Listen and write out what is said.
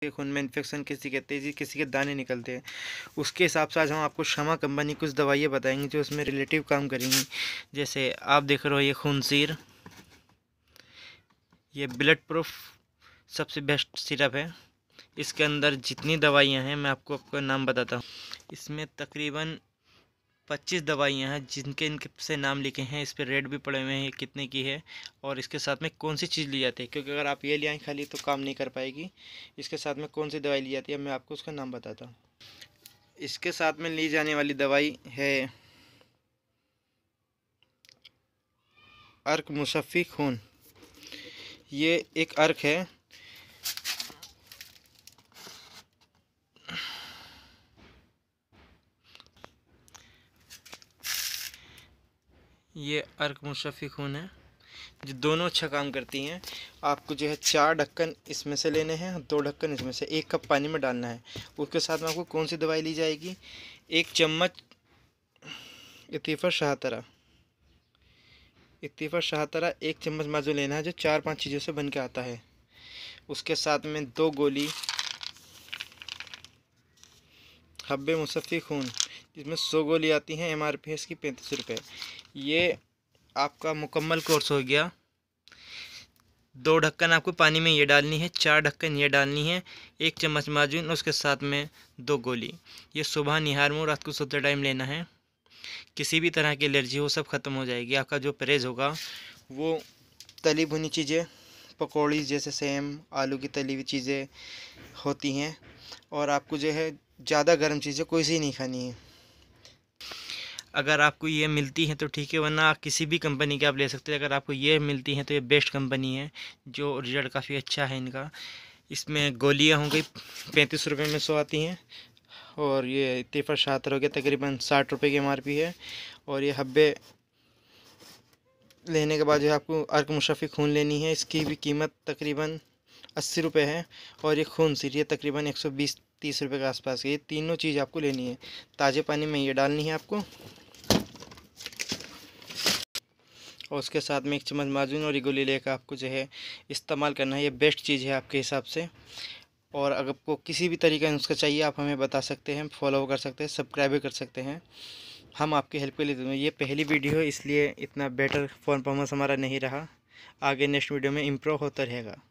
के खून में इन्फेक्शन किसी के तेज़ी किसी के दाने निकलते हैं उसके हिसाब से आज हम आपको क्षमा कंपनी कुछ दवाइयाँ बताएंगे जो उसमें रिलेटिव काम करेंगी जैसे आप देख रहे हो ये खूनसर ये ब्लड प्रूफ सबसे बेस्ट सिरप है इसके अंदर जितनी दवाइयाँ हैं मैं आपको आपका नाम बताता हूँ इसमें तकरीबन पच्चीस दवाइयाँ हैं जिनके इनके से नाम लिखे हैं इस पर रेट भी पड़े हुए हैं कितने की है और इसके साथ में कौन सी चीज़ ली जाती है क्योंकि अगर आप ये ले आएँ खाली तो काम नहीं कर पाएगी इसके साथ में कौन सी दवाई ली जाती है मैं आपको उसका नाम बताता हूँ इसके साथ में ली जाने वाली दवाई है अर्क मुशफ़ी खून ये एक अर्क है ये अर्क मुशफ़ी खून है जो दोनों अच्छा काम करती हैं आपको जो है चार ढक्कन इसमें से लेने हैं दो ढक्कन इसमें से एक कप पानी में डालना है उसके साथ में आपको कौन सी दवाई ली जाएगी एक चम्मच इतीफ़ा शाहतरा इतीफ़ा शाहतरा एक चम्मच माजू लेना है जो चार पांच चीज़ों से बन के आता है उसके साथ में दो गोली हब्बे मुसफ़ी खून जिसमें सौ गोली आती हैं एम आर पी इसकी पैंतीस रुपये ये आपका मुकम्मल कोर्स हो गया दो ढक्कन आपको पानी में ये डालनी है चार ढक्कन ये डालनी है एक चम्मच माजून उसके साथ में दो गोली ये सुबह निहार में रात को सोते टाइम लेना है किसी भी तरह की एलर्जी हो सब ख़त्म हो जाएगी आपका जो परहेज होगा वो तली भुनी चीज़ें पकौड़ी जैसे सेम आलू की तली हुई चीज़ें होती हैं और आपको जो है ज़्यादा गर्म चीज़ें कोई सी नहीं खानी है अगर आपको ये मिलती हैं तो ठीक है वरना किसी भी कंपनी के आप ले सकते हैं अगर आपको ये मिलती हैं तो ये बेस्ट कंपनी है जो रिजल्ट काफ़ी अच्छा है इनका इसमें गोलियाँ हो गई पैंतीस रुपये में सौ आती हैं और ये तिरपन शातर हो गया तकरीबन साठ रुपये की एम है और ये हब्बे लेने के बाद जो है आपको अर्क मुशफ़ी खून लेनी है इसकी भी कीमत तकरीबन अस्सी रुपये है और ये खून सीट ये तकरीबन एक सौ बीस तीस रुपये के आसपास है ये तीनों चीज़ आपको लेनी है ताज़े पानी में ये डालनी है आपको और उसके साथ में एक चम्मच माजून और ये लेकर आपको जो है इस्तेमाल करना है ये बेस्ट चीज़ है आपके हिसाब से और अगर आपको किसी भी तरीके उसका चाहिए आप हमें बता सकते हैं फॉलो कर सकते हैं सब्सक्राइब भी कर सकते हैं हम आपकी हेल्प के लिए देंगे ये पहली वीडियो है इसलिए इतना बेटर फ़ोन परफॉर्मेंस हमारा नहीं रहा आगे नेक्स्ट वीडियो में इम्प्रूव होता रहेगा